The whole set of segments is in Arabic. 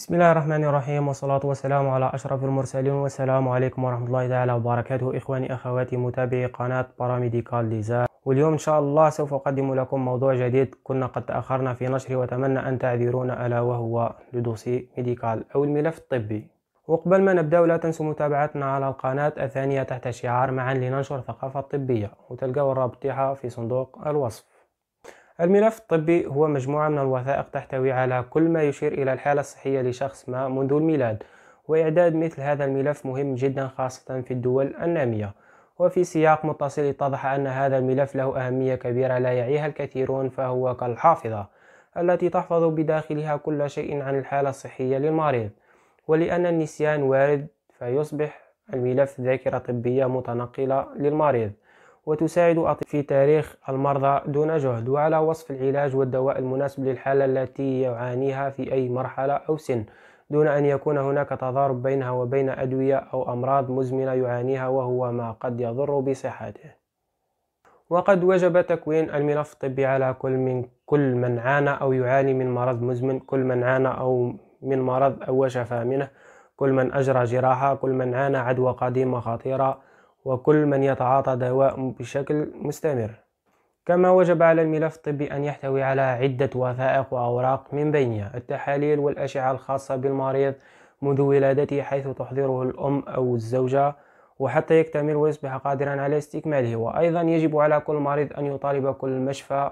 بسم الله الرحمن الرحيم والصلاة والسلام على أشرف المرسلين والسلام عليكم ورحمة الله تعالى وبركاته إخواني أخواتي متابعي قناة باراميديكال ديزاين واليوم إن شاء الله سوف أقدم لكم موضوع جديد كنا قد تأخرنا في نشره وأتمنى أن تعذرونا ألا وهو لدوسي ميديكال أو الملف الطبي وقبل ما نبدأ لا تنسوا متابعتنا على القناة الثانية تحت شعار معا لننشر ثقافة طبية وتلقوا الرابط في صندوق الوصف الملف الطبي هو مجموعة من الوثائق تحتوي على كل ما يشير إلى الحالة الصحية لشخص ما منذ الميلاد وإعداد مثل هذا الملف مهم جدا خاصة في الدول النامية وفي سياق متصل اتضح أن هذا الملف له أهمية كبيرة لا يعيها الكثيرون فهو كالحافظة التي تحفظ بداخلها كل شيء عن الحالة الصحية للمريض ولأن النسيان وارد فيصبح الملف ذاكرة طبية متنقلة للمريض وتساعد في تاريخ المرضى دون جهد وعلى وصف العلاج والدواء المناسب للحالة التي يعانيها في أي مرحلة أو سن دون أن يكون هناك تضارب بينها وبين أدوية أو أمراض مزمنة يعانيها وهو ما قد يضر بصحته وقد وجب تكوين الملف الطبي على كل من كل من عانى أو يعاني من مرض مزمن كل من عانى أو من مرض أو شفى منه كل من أجرى جراحة كل من عانى عدوى قديمة خطيرة وكل من يتعاطى دواء بشكل مستمر كما وجب على الملف الطبي أن يحتوي على عدة وثائق وأوراق من بينها التحاليل والأشعة الخاصة بالمريض منذ ولادته حيث تحضره الأم أو الزوجة وحتى يكتمل ويصبح قادرا على استكماله وأيضا يجب على كل مريض أن يطالب كل مشفى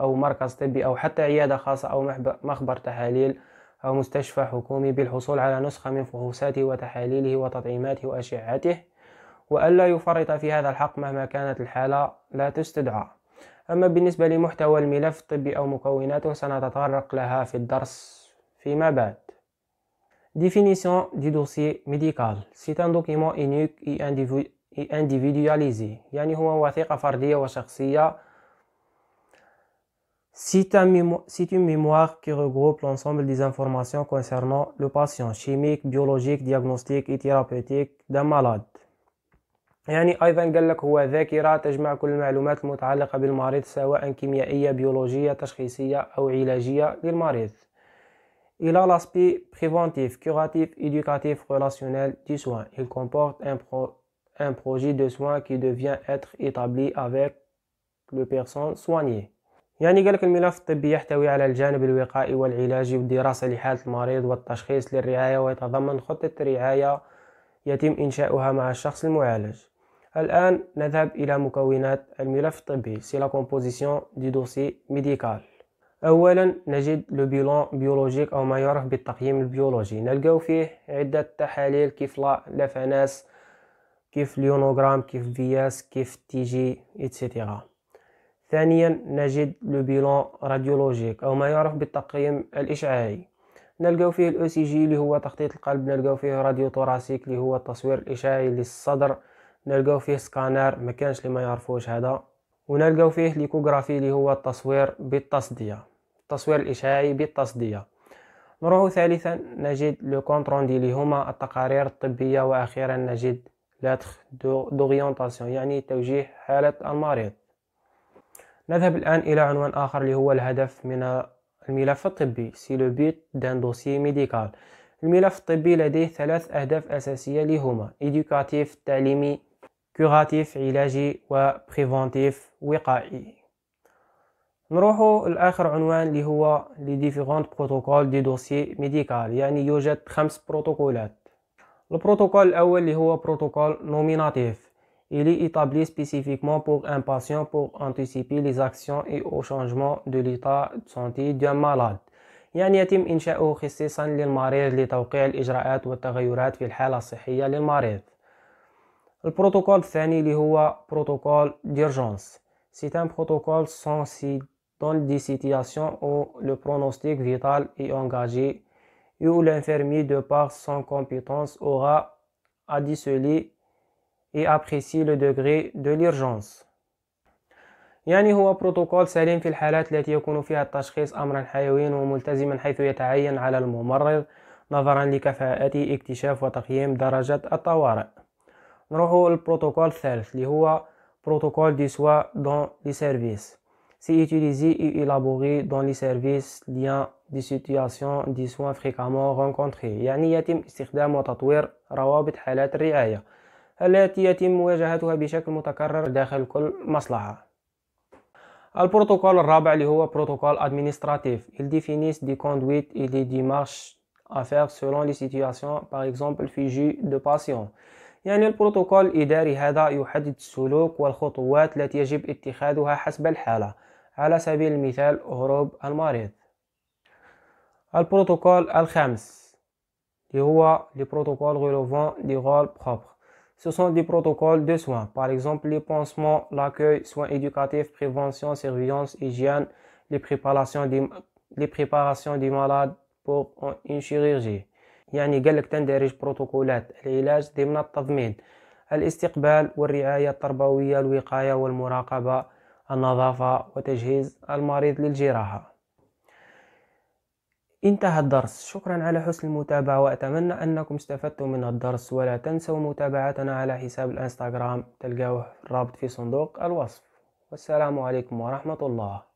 أو مركز طبي أو حتى عيادة خاصة أو مخبر تحاليل أو مستشفى حكومي بالحصول على نسخة من فحوصاته وتحاليله وتطعيماته وأشعته وألا يفرط في هذا الحق مهما كانت الحالة لا تستدعى أما بالنسبة لمحتوى الملف الطبي أو مكوناته سنتطرق لها في الدرس فيما بعد Définition du dossier médical. C'est un document unique et individu individualisé يعني هو وثيقة فردية وشخصية C'est un une mémoire qui regroupe l'ensemble des informations concernant le patient, chimique, biologique, diagnostique et thérapeutique d'un malade. يعني أيضا قال لك هو ذاكرة تجمع كل المعلومات المتعلقة بالمريض سواء كيميائية بيولوجية تشخيصية أو علاجية للمريض الى لاسبي بريفونتيف كوراتيف ايديوكاتيف ريلاسيونيل دي سوان إل Il comporte un, pro, un projet de soin qui devient être établi avec le personne soignée. يعني قالك الملف الطبي يحتوي على الجانب الوقائي والعلاجي والدراسة لحالة المريض والتشخيص للرعاية ويتضمن خطة رعاية يتم إنشاؤها مع الشخص المعالج الآن نذهب إلى مكونات الملف الطبي سي لا كومبوزيسيون دي دوسي ميديكال أولا نجد لو بيلون بيولوجيك أو ما يعرف بالتقييم البيولوجي نلقاو فيه عدة تحاليل كيف لا لافاناس كيف ليونوغرام كيف فياس كيف تي جي اتسيتيرا ثانيا نجد لو بيلون راديولوجيك أو ما يعرف بالتقييم الإشعاعي نلقاو فيه الأو سي e جي اللي هو تخطيط القلب نلقاو فيه راديو توراسيك اللي هو التصوير الإشعاعي للصدر نلقاو فيه سكانر ما كانش اللي ما يعرفوش هذا ونلقاو فيه ليكوغرافي اللي هو التصوير بالتصديه التصوير الاشعاعي بالتصديه نروحو ثالثا نجد لو كونتروندي اللي هما التقارير الطبيه واخيرا نجد لاتخ دورينتاسيون يعني توجيه حاله المريض نذهب الان الى عنوان اخر اللي هو الهدف من الملف الطبي سي لو بيت دان دوسي ميديكال الملف الطبي لديه ثلاث أهداف أساسية لهما إدوكاتيف تعليمي كوراتيف علاجي وبريفونتيف وقائي نروحو لآخر عنوان اللي هو لي ديفيرونت بروتوكول دي دوسي ميديكال يعني يوجد خمس بروتوكولات البروتوكول الأول اللي هو بروتوكول نوميناتيف Il est établi spécifiquement pour un patient pour anticiper les actions et au changement de l'état de santé d'un malade يعني يتم إنشاؤه خصيصا للمريض لتوقيع الإجراءات والتغيرات في الحالة الصحية للمريض البروتوكول الثاني اللي هو بروتوكول ديرجونس سي ان بروتوكول سونسي دون دي سيتياسيون او لو برونوستيك فيتال اي انجاجي يو لانفيرمي دو بار سون كومبيتونس اورا à disceler اي ابريسي لو دوغري دو ليرجونس يعني هو بروتوكول سليم في الحالات التي يكون فيها التشخيص أمرا حيويا وملتزما حيث يتعين على الممرض نظرا لكفاءته اكتشاف وتقييم درجة الطوارئ protocole protocole الثالث اللي هو بروتوكول دي سوا دون لي utilisé et élaboré dans les services liant des situations de soins fréquemment rencontrées يعني يتم استخدام وتطوير روابط حالات الرعايه التي يتم مواجهتها بشكل متكرر داخل كل البروتوكول الرابع اللي هو بروتوكول il définit des conduites et des démarches à faire selon les situations par exemple le sujet de patients يعني البروتوكول الإداري هذا يحدد السلوك والخطوات التي يجب اتخاذها حسب الحالة على سبيل المثال هروب المريض البروتوكول الخامس اللي هو لي بروتوكول relevant des rôle propres. Ce sont des protocoles de soins, par exemple les pansements, l'accueil, soins éducatifs, prévention, surveillance, hygiène, les préparations des, les préparations des malades pour une chirurgie. يعني قال لك تندرج بروتوكولات العلاج ضمن التضمين الاستقبال والرعاية التربوية الوقاية والمراقبة النظافة وتجهيز المريض للجراحة انتهى الدرس شكرا على حسن المتابعة وأتمنى أنكم استفدتم من الدرس ولا تنسوا متابعتنا على حساب الانستغرام تلقاوه الرابط في صندوق الوصف والسلام عليكم ورحمة الله